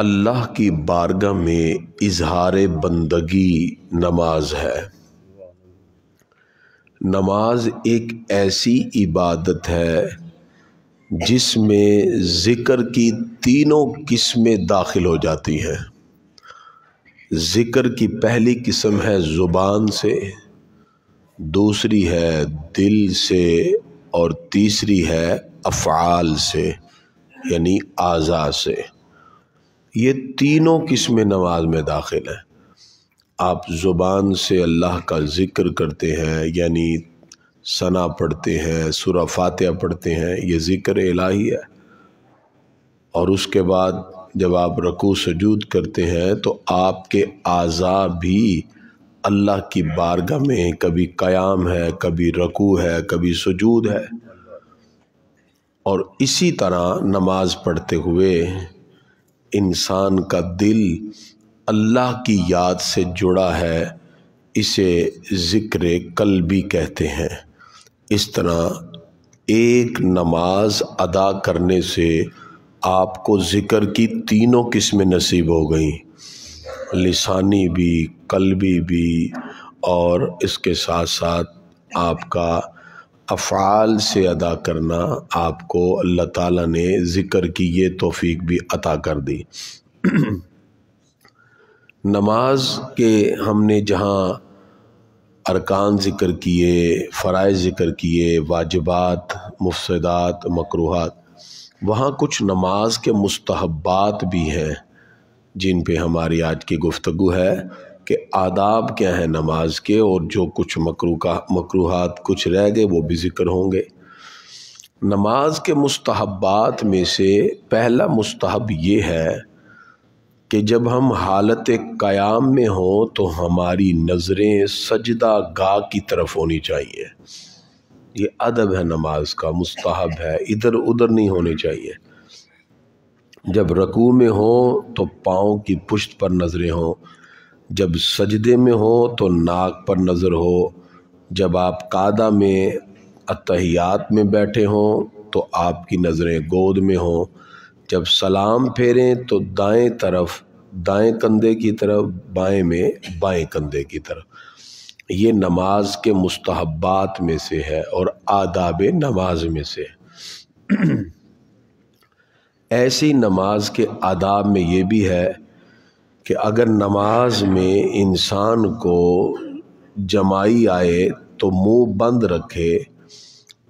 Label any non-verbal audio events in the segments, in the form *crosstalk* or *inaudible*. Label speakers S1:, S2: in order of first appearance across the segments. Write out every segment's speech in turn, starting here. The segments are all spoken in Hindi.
S1: अल्लाह की बारगाह में इजहार बंदगी नमाज है नमाज एक ऐसी इबादत है जिसमें ज़िक्र की तीनों किस्में दाखिल हो जाती हैं ज़िक्र की पहली किस्म है ज़ुबान से दूसरी है दिल से और तीसरी है अफ़ाल से यानी आज़ा से ये तीनों किस्में नमाज में दाखिल हैं आप ज़ुबान से अल्लाह का ज़िक्र करते हैं यानी सना पढ़ते हैं सुरा फातह पढ़ते हैं ये ज़िक्र इलाही है और उसके बाद जब आप रकू सजूद करते हैं तो आपके आज़ा भी अल्लाह की बारगाह में कभी क़याम है कभी रकू है कभी सजूद है और इसी तरह नमाज़ पढ़ते हुए इंसान का दिल अल्लाह की याद से जुड़ा है इसे ज़िक्र कल भी कहते हैं इस तरह एक नमाज अदा करने से आपको ज़िक्र की तीनों किस्में नसीब हो गई लिसानी भी कलबी भी और इसके साथ साथ आपका अफ़ाल से अदा करना आपको अल्लाह ताला ने ज़िक्र की ये तोफ़ी भी अता कर दी *clears throat* नमाज के हमने जहाँ अरकान ज़िक्र किए फ़रज़ ज़िक्र किए वाजबात मुफसदात मकरूहत वहाँ कुछ नमाज के मुस्तहबात भी हैं जिन पे हमारी आज की गुफ्तु है कि आदाब क्या है नमाज के और जो कुछ मकरू का मकरूहत कुछ रह गए वो भी ज़िक्र होंगे नमाज के मुस्तहबात में से पहला मुस्तहब ये है कि जब हम हालत क़याम में हों तो हमारी नज़रें सजदा गाह की तरफ होनी चाहिए ये अदब है नमाज का मुस्तहब है इधर उधर नहीं होने चाहिए जब रकू में हो तो पाँव की पुश्त पर नज़रें हों जब सजदे में हो तो नाक पर नज़र हो जब आप कादा में अतहियात में बैठे हों तो आपकी नज़रें गोद में हों जब सलाम फेरें तो दाएं तरफ दाएं कंधे की तरफ बाएं में बाएं कंधे की तरफ ये नमाज के मुस्तहबात में से है और आदाब नमाज में से है *clears throat* ऐसी नमाज के आदाब में ये भी है कि अगर नमाज में इंसान को जमाई आए तो मुंह बंद रखे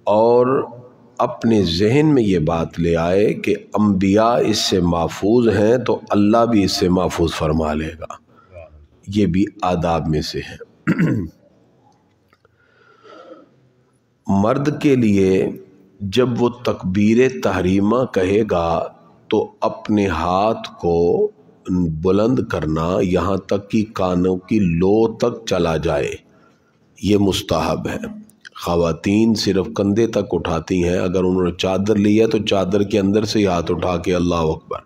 S1: और अपने जहन में ये बात ले आए कि अम्बिया इससे महफूज हैं तो अल्लाह भी इससे महफूज फरमा लेगा ये भी आदाब में से है *clears throat* मर्द के लिए जब वो तकबीर तहरीमा कहेगा तो अपने हाथ को बुलंद करना यहाँ तक कि कानों की लो तक चला जाए ये मुस्ताहब है ख़वातीन सिर्फ कंधे तक उठाती हैं अगर उन्होंने चादर ली है तो चादर के अंदर से ही हाथ उठा के अल्लाह अकबर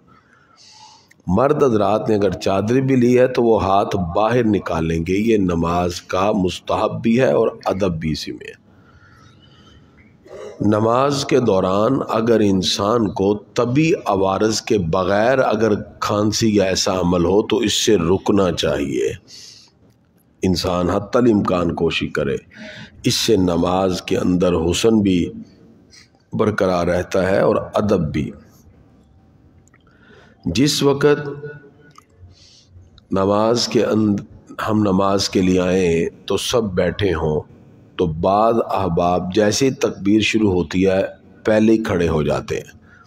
S1: मर्द हजरात ने अगर चादर भी ली है तो वो हाथ बाहर निकालेंगे ये नमाज का मुस्ताहब भी है और अदब भी इसी में है नमाज के दौरान अगर इंसान को तभी आवारज के बग़ैर अगर खांसी या ऐसा अमल हो तो इससे रुकना चाहिए इंसान हतल इम्कान कोशिश करे इससे नमाज के अंदर हुसन भी बरकरार रहता है और अदब भी जिस वक़्त नमाज के अंद हम नमाज के लिए आए तो सब बैठे हों तो बाद अहबाब जैसे तकबीर शुरू होती है पहले ही खड़े हो जाते हैं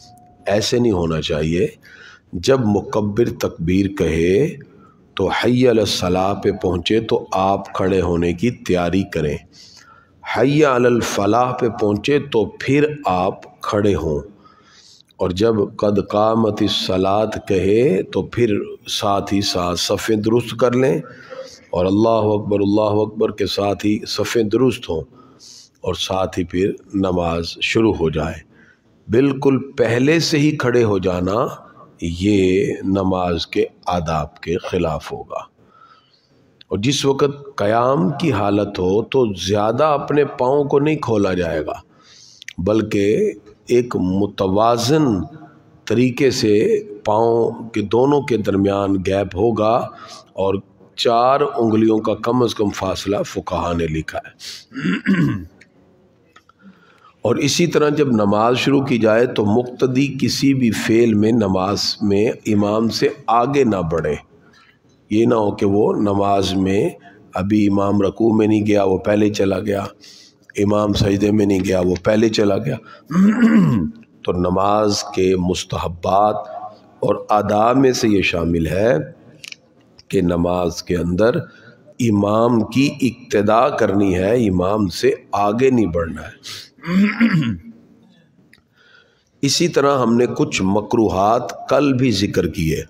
S1: ऐसे नहीं होना चाहिए जब मुकबर तकबीर कहे तो हैसलाह पे पहुँचे तो आप खड़े होने की तैयारी करें हैलफलाह पे पहुँचे तो फिर आप खड़े हों और जब कद कामत सलात कहे तो फिर साथ ही साथ सफ़े दुरुस्त कर लें और अल्लाह अकबर अल्लाह अकबर के साथ ही सफ़े दुरुस्त हों और साथ ही फिर नमाज शुरू हो जाए बिल्कुल पहले से ही खड़े हो जाना ये नमाज के आदाब के ख़िलाफ़ होगा और जिस वक़्त क़याम की हालत हो तो ज़्यादा अपने पाँव को नहीं खोला जाएगा बल्कि एक मुतवाजन तरीके से पाँव के दोनों के दरमियान गैप होगा और चार उंगलियों का कम अज़ कम फासला फ़ुकाहा ने लिखा है और इसी तरह जब नमाज शुरू की जाए तो मुक्तदी किसी भी फेल में नमाज में इमाम से आगे ना बढ़े ये ना हो कि वो नमाज में अभी इमाम रकू में नहीं गया वो पहले चला गया इमाम सजदे में नहीं गया वो पहले चला गया तो नमाज के मुस्तहबात और आदा में से ये शामिल है कि नमाज के अंदर इमाम की इक्तदा करनी है इमाम से आगे नहीं बढ़ना है इसी तरह हमने कुछ मकरूहत कल भी जिक्र किए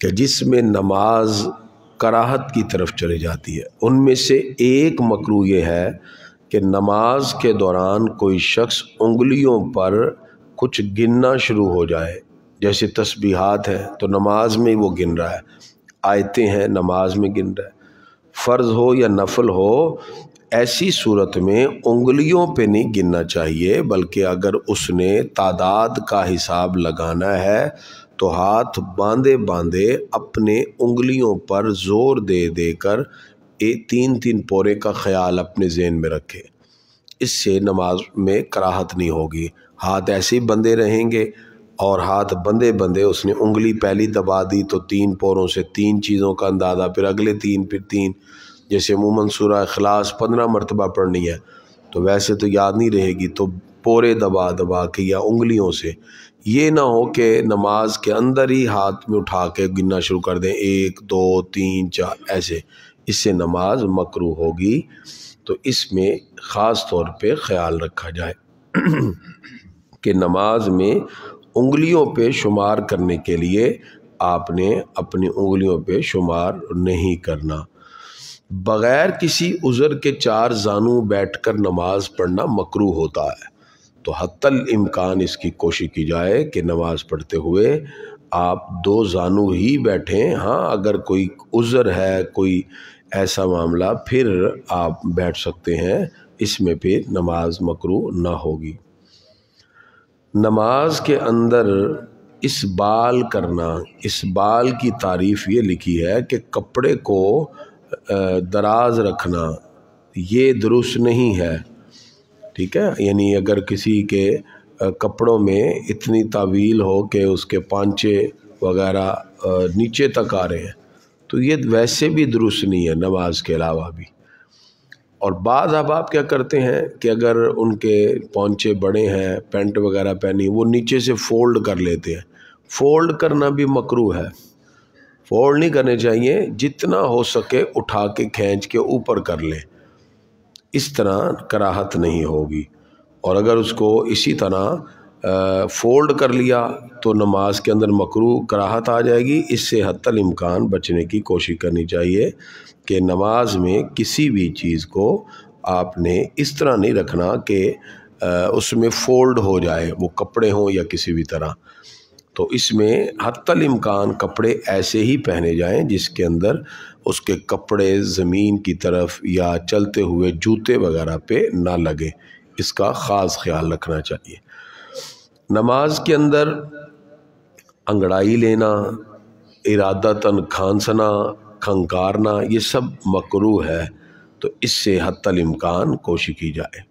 S1: कि जिसमें नमाज कराहत की तरफ चली जाती है उनमें से एक मकरू ये है कि नमाज के दौरान कोई शख्स उंगलियों पर कुछ गिनना शुरू हो जाए जैसे तस्बीहात है तो नमाज में ही वो गिन रहा है आयतें हैं नमाज में गिन रहा है फ़र्ज़ हो या नफल हो ऐसी सूरत में उंगलियों पे नहीं गिनना चाहिए बल्कि अगर उसने तादाद का हिसाब लगाना है तो हाथ बांधे बांधे अपने उंगलियों पर ज़ोर दे देकर ए तीन तीन पोरे का ख्याल अपने जहन में रखे इससे नमाज में कराहत नहीं होगी हाथ ऐसे ही बंधे रहेंगे और हाथ बंधे बंधे उसने उंगली पहली दबा दी तो तीन पोरों से तीन चीज़ों का अंदाज़ा फिर अगले तीन फिर तीन जैसे मुमन सूरा अखलास पंद्रह मरतबा पढ़नी है तो वैसे तो याद नहीं रहेगी तो पोरे दबा दबा के या उंगलियों से ये ना हो कि नमाज के अंदर ही हाथ में उठा के गिनना शुरू कर दें एक दो तीन चार ऐसे इससे नमाज मकरू होगी तो इसमें ख़ास तौर पर ख्याल रखा जाए *clears throat* कि नमाज में उंगलियों पे शुमार करने के लिए आपने अपनी उंगलियों पे शुमार नहीं करना बग़ैर किसी उज़र के चार जानू बैठकर नमाज पढ़ना मकरू होता है तो हतल इम्कान इसकी कोशिश की जाए कि नमाज पढ़ते हुए आप दो जानू ही बैठें हाँ अगर कोई उज़र है कोई ऐसा मामला फिर आप बैठ सकते हैं इसमें फिर नमाज मकरू ना होगी नमाज के अंदर इस बाल करना इस बाल की तारीफ़ ये लिखी है कि कपड़े को दराज रखना ये दुरुस्त नहीं है ठीक है यानी अगर किसी के कपड़ों में इतनी तावील हो कि उसके पांचे वगैरह नीचे तक आ रहे हैं तो ये वैसे भी दुरुस्त नहीं है नमाज के अलावा भी और बाद अहबाब क्या करते हैं कि अगर उनके पौंचे बड़े हैं पेंट वगैरह पहनी वो नीचे से फोल्ड कर लेते हैं फोल्ड करना भी मकरू है फोल्ड नहीं करने चाहिए जितना हो सके उठा के खींच के ऊपर कर लें इस तरह कराहत नहीं होगी और अगर उसको इसी तरह फोल्ड कर लिया तो नमाज के अंदर मकरू कराहत आ जाएगी इससे हतल इम्कान बचने की कोशिश करनी चाहिए कि नमाज में किसी भी चीज़ को आपने इस तरह नहीं रखना कि उसमें फोल्ड हो जाए वो कपड़े हों या किसी भी तरह तो इसमें हतल इम्कान कपड़े ऐसे ही पहने जाएं जिसके अंदर उसके कपड़े ज़मीन की तरफ या चलते हुए जूते वगैरह पे ना लगे इसका ख़ास ख्याल रखना चाहिए नमाज के अंदर अंगड़ाई लेना तन खांसना खंकारना ये सब मकरू है तो इससे हतमकान कोशिश की जाए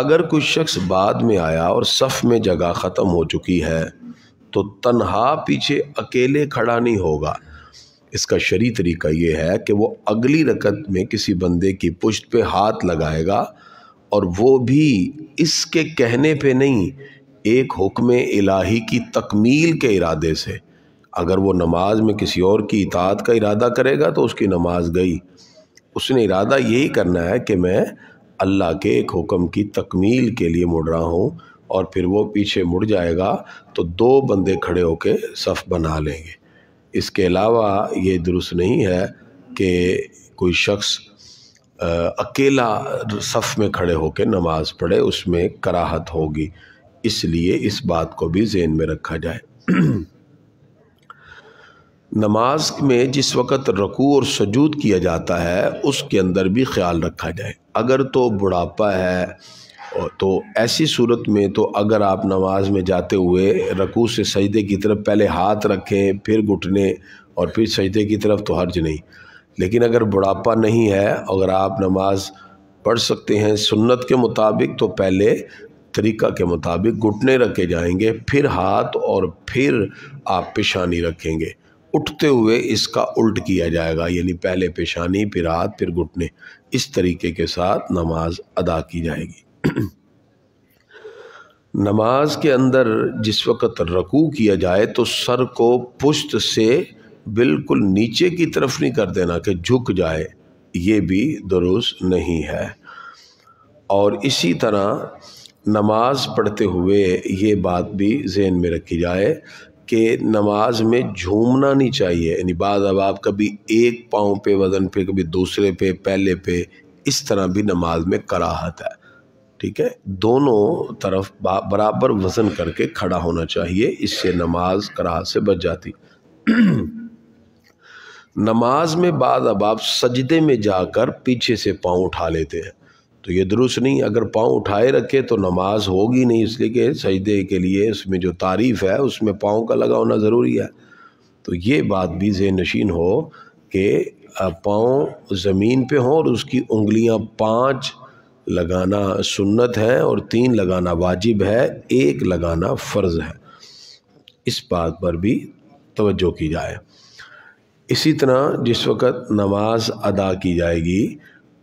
S1: अगर कोई शख्स बाद में आया और सफ़ में जगह ख़त्म हो चुकी है तो तनहा पीछे अकेले खड़ा नहीं होगा इसका शरी तरीका ये है कि वो अगली रकत में किसी बंदे की पुश्त पे हाथ लगाएगा और वो भी इसके कहने पे नहीं एक हुक्म इलाही की तकमील के इरादे से अगर वो नमाज में किसी और की इतात का इरादा करेगा तो उसकी नमाज गई उसने इरादा यही करना है कि मैं अल्लाह के एक हुक्म की तकमील के लिए मुड़ रहा हूँ और फिर वो पीछे मुड़ जाएगा तो दो बंदे खड़े होकर सफ़ बना लेंगे इसके अलावा ये दुरुस्त नहीं है कि कोई शख्स अकेला सफ़ में खड़े होकर नमाज़ पढ़े उसमें कराहत होगी इसलिए इस बात को भी जेन में रखा जाए नमाज में जिस वक़्त रकू और सजूद किया जाता है उसके अंदर भी ख्याल रखा जाए अगर तो बुढ़ापा है तो ऐसी सूरत में तो अगर आप नमाज में जाते हुए रकू से सजदे की तरफ पहले हाथ रखें फिर घुटने और फिर सजदे की तरफ तो हर्ज नहीं लेकिन अगर बुढ़ापा नहीं है अगर आप नमाज पढ़ सकते हैं सुन्नत के मुताबिक तो पहले तरीक़ा के मुताबिक घुटने रखे जाएंगे फिर हाथ और फिर आप पेशानी रखेंगे उठते हुए इसका उल्ट किया जाएगा यानी पहले पेशानी फिर हाथ फिर घुटने इस तरीके के साथ नमाज अदा की जाएगी *clears throat* नमाज के अंदर जिस वक़्त रकू किया जाए तो सर को पुश्त से बिल्कुल नीचे की तरफ नहीं कर देना कि झुक जाए ये भी दुरुस्त नहीं है और इसी तरह नमाज पढ़ते हुए ये बात भी जहन में रखी जाए कि नमाज में झूमना नहीं चाहिए यानी बाद अब आप कभी एक पाँव पे वजन पे कभी दूसरे पे पहले पे इस तरह भी नमाज में कराहत है ठीक है दोनों तरफ बराबर वजन करके खड़ा होना चाहिए इससे नमाज कराहत से बच जाती *clears throat* नमाज में बाद अब आप सजदे में जाकर पीछे से पाँव उठा लेते हैं तो ये दुरुस्त नहीं अगर पाँव उठाए रखे तो नमाज होगी नहीं इसलिए कि सजदे के लिए इसमें जो तारीफ़ है उसमें पाँव का लगा होना ज़रूरी है तो ये बात भी जे नशीन हो कि पाँव ज़मीन पे हों और उसकी उंगलियां पाँच लगाना सुन्नत है और तीन लगाना वाजिब है एक लगाना फ़र्ज़ है इस बात पर भी तवज्जो की जाए इसी तरह जिस वक़्त नमाज अदा की जाएगी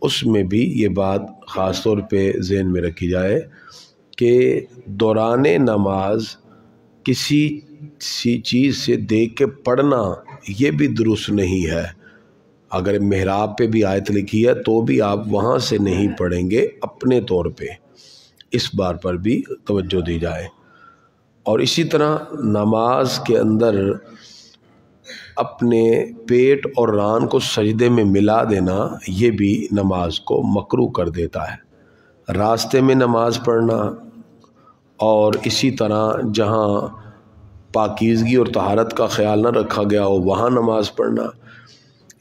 S1: उसमें भी ये बात ख़ास तौर पर जहन में रखी जाए कि दौरान नमाज किसी सी चीज़ से देख के पढ़ना ये भी दुरुस्त नहीं है अगर महराब पे भी आयत लिखी है तो भी आप वहाँ से नहीं पढ़ेंगे अपने तौर पे इस बार पर भी तवज्जो दी जाए और इसी तरह नमाज के अंदर अपने पेट और रान को सजदे में मिला देना ये भी नमाज को मकरू कर देता है रास्ते में नमाज पढ़ना और इसी तरह जहाँ पाकिजगी और तहारत का ख्याल न रखा गया हो वहाँ नमाज पढ़ना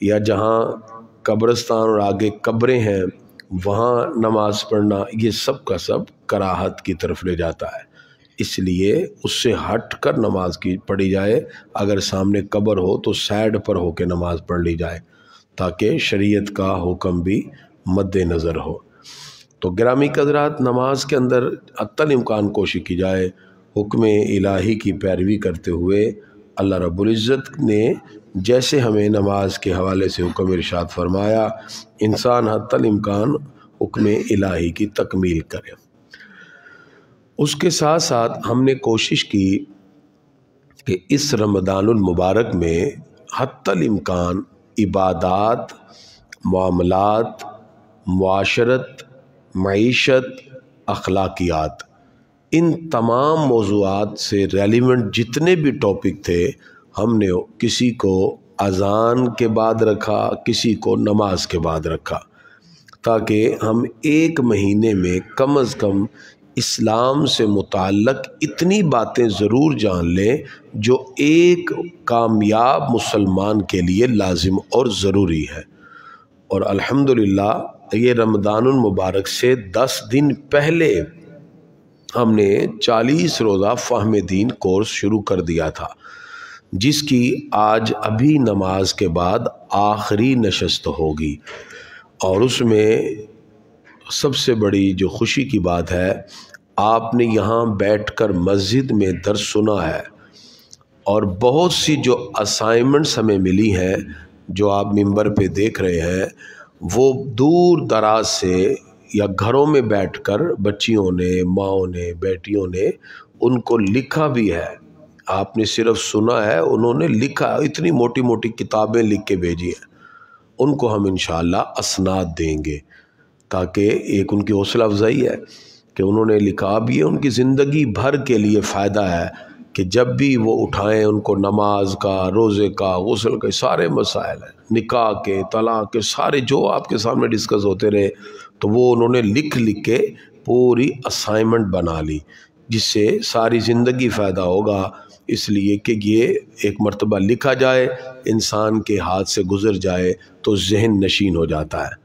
S1: या जहाँ कब्रस्तान और आगे कब्रें हैं वहाँ नमाज पढ़ना ये सब का सब कराहत की तरफ ले जाता है इसलिए उससे हट कर नमाज की पढ़ी जाए अगर सामने कब्र हो तो साइड पर होकर नमाज पढ़ ली जाए ताकि शरीयत का हुक्म भी मद्देनज़र हो तो ग्रामी कदरात नमाज के अंदर अतल इम्कान कोशिश की जाए हुक्म इलाही की पैरवी करते हुए अल्लाह रबुल्ज़त ने जैसे हमें नमाज के हवाले से हुक्म इरशाद फरमाया इंसान हतल इम्कान हुक्म इलाही की तकमील करे उसके साथ साथ हमने कोशिश की कि इस रमदानमबारक में हतमकान इबादत मामलात माशरत मीशत अखलाकियात इन तमाम मौजूद से रेलिवेंट जितने भी टॉपिक थे हमने किसी को अजान के बाद रखा किसी को नमाज के बाद रखा ताकि हम एक महीने में कम अज़ कम इस्लाम से मुतक़ इतनी बातें ज़रूर जान लें जो एक कामयाब मुसलमान के लिए लाजिम और ज़रूरी है और अल्हम्दुलिल्लाह ये रमदान मुबारक से दस दिन पहले हमने चालीस रोज़ा फ़ाहम दीन कोर्स शुरू कर दिया था जिसकी आज अभी नमाज के बाद आखिरी नशस्त होगी और उसमें सबसे बड़ी जो खुशी की बात है आपने यहाँ बैठकर मस्जिद में दर्ज सुना है और बहुत सी जो असाइनमेंट्स हमें मिली हैं जो आप मंबर पे देख रहे हैं वो दूर दराज से या घरों में बैठकर बच्चियों ने माओ ने बेटियों ने उनको लिखा भी है आपने सिर्फ सुना है उन्होंने लिखा इतनी मोटी मोटी किताबें लिख के भेजी हैं उनको हम इन शनाद देंगे ताकि एक उनकी हौसला अफजाई है कि उन्होंने लिखा अब ये उनकी ज़िंदगी भर के लिए फ़ायदा है कि जब भी वो उठाएं उनको नमाज का रोज़े का गसल के सारे मसाइल हैं निका के तलाक के सारे जो आपके सामने डिस्कस होते रहे तो वो उन्होंने लिख लिख के पूरी असाइनमेंट बना ली जिससे सारी ज़िंदगी फ़ायदा होगा इसलिए कि ये एक मरतबा लिखा जाए इंसान के हाथ से गुज़र जाए तो जहन नशीन हो जाता है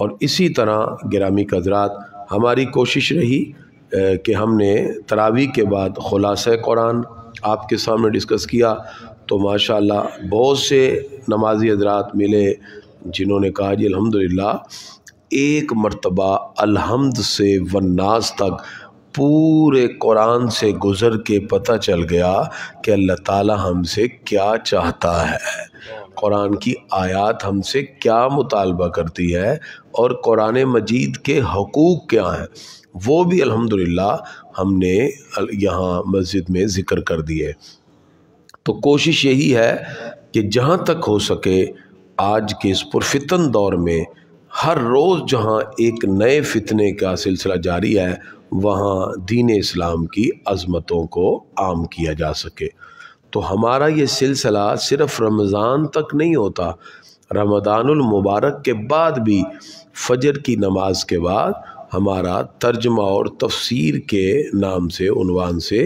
S1: और इसी तरह ग्रामी कदरात हमारी कोशिश रही कि हमने तरावी के बाद ख़ुलास कुरान आपके सामने डिस्कस किया तो माशा बहुत से नमाजी हजरात मिले जिन्होंने कहा जी अलहमदिल्ला एक मरतबा अलहमद से वन्नास तक पूरे कुरान से गुज़र के पता चल गया कि अल्लाह ताला हमसे क्या चाहता है कुरान की आयत हमसे क्या मुतालबा करती है और कुरान मजीद के हकूक़ क्या हैं वो भी अल्हम्दुलिल्लाह हमने यहाँ मस्जिद में ज़िक्र कर दिए तो कोशिश यही है कि जहाँ तक हो सके आज के इस पुरफितन दौर में हर रोज़ जहाँ एक नए फितने का सिलसिला जारी है वहाँ दीन इस्लाम की अज़मतों को आम किया जा सके तो हमारा ये सिलसिला सिर्फ रमज़ान तक नहीं होता रमदानमबारक के बाद भी फजर की नमाज के बाद हमारा तर्जमा और तफसीर के नाम से उनवान से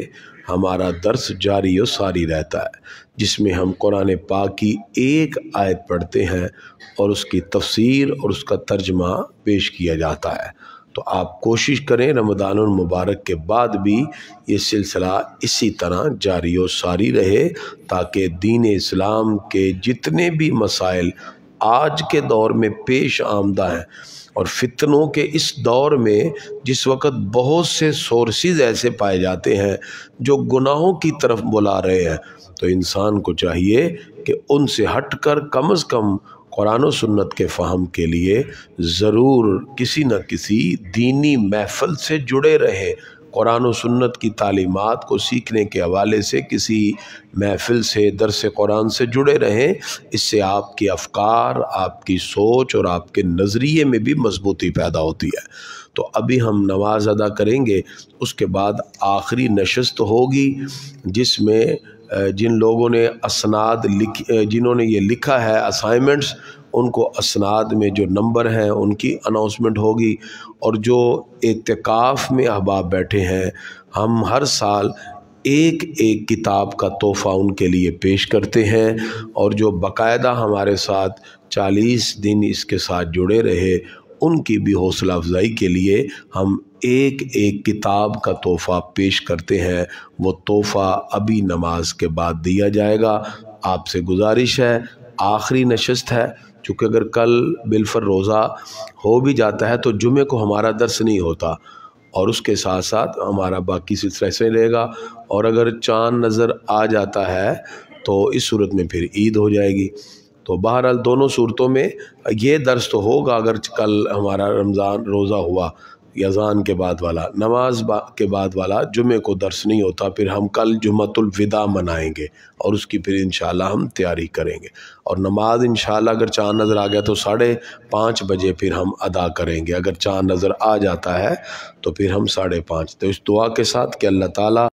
S1: हमारा दर्स जारी और सारी रहता है जिसमें हम कुरान पाक की एक आयत पढ़ते हैं और उसकी तफसीर और उसका तर्जमा पेश किया जाता है तो आप कोशिश करें रमदान मुबारक के बाद भी ये सिलसिला इसी तरह जारी व सारी रहे ताकि दीन इस्लाम के जितने भी मसाइल आज के दौर में पेश आमदा हैं और फितनों के इस दौर में जिस वक्त बहुत से सोर्सेज ऐसे पाए जाते हैं जो गुनाहों की तरफ बुला रहे हैं तो इंसान को चाहिए कि उनसे हटकर कम अज़ कम कुरान सुन्नत के फ़हम के लिए ज़रूर किसी न किसी दीनी महफल से जुड़े रहें कुरान सुन्नत की तालीमत को सीखने के हवाले से किसी महफिल से दरस कुरान से जुड़े रहें इससे आपके अफकार आपकी सोच और आपके नज़रिए में भी मजबूती पैदा होती है तो अभी हम नमाज अदा करेंगे उसके बाद आखिरी नशस्त होगी जिसमें जिन लोगों ने असनाद लिख जिन्होंने ये लिखा है असाइनमेंट्स उनको असनाद में जो नंबर हैं उनकी अनाउंसमेंट होगी और जो एतकाफ़ में अहबाब बैठे हैं हम हर साल एक एक किताब का तोहफ़ा उनके लिए पेश करते हैं और जो बाकायदा हमारे साथ चालीस दिन इसके साथ जुड़े रहे उनकी भी हौसला अफजाई के लिए हम एक एक किताब का तोहफ़ा पेश करते हैं वो तोहफ़ा अभी नमाज के बाद दिया जाएगा आपसे गुजारिश है आखिरी नशस्त है चूँकि अगर कल बिलफर रोज़ा हो भी जाता है तो जुमे को हमारा दर्स नहीं होता और उसके साथ साथ हमारा बाकी सिलसिला ऐसे रहेगा और अगर चाँद नज़र आ जाता है तो इस सूरत में फिर ईद हो जाएगी तो बहरहाल दोनों सूरतों में ये दर्स तो होगा अगर कल हमारा रमज़ान रोज़ा हुआ यज़ान के बाद वाला नमाज बा, के बाद वाला जुमे को दर्स नहीं होता फिर हम कल जुमतुलविदा मनाएंगे और उसकी फिर इन हम तैयारी करेंगे और नमाज इन अगर चाँद नज़र आ गया तो साढ़े पाँच बजे फिर हम अदा करेंगे अगर चाँद नज़र आ जाता है तो फिर हम साढ़े पाँच तो इस दुआ के साथ कि अल्लाह ताली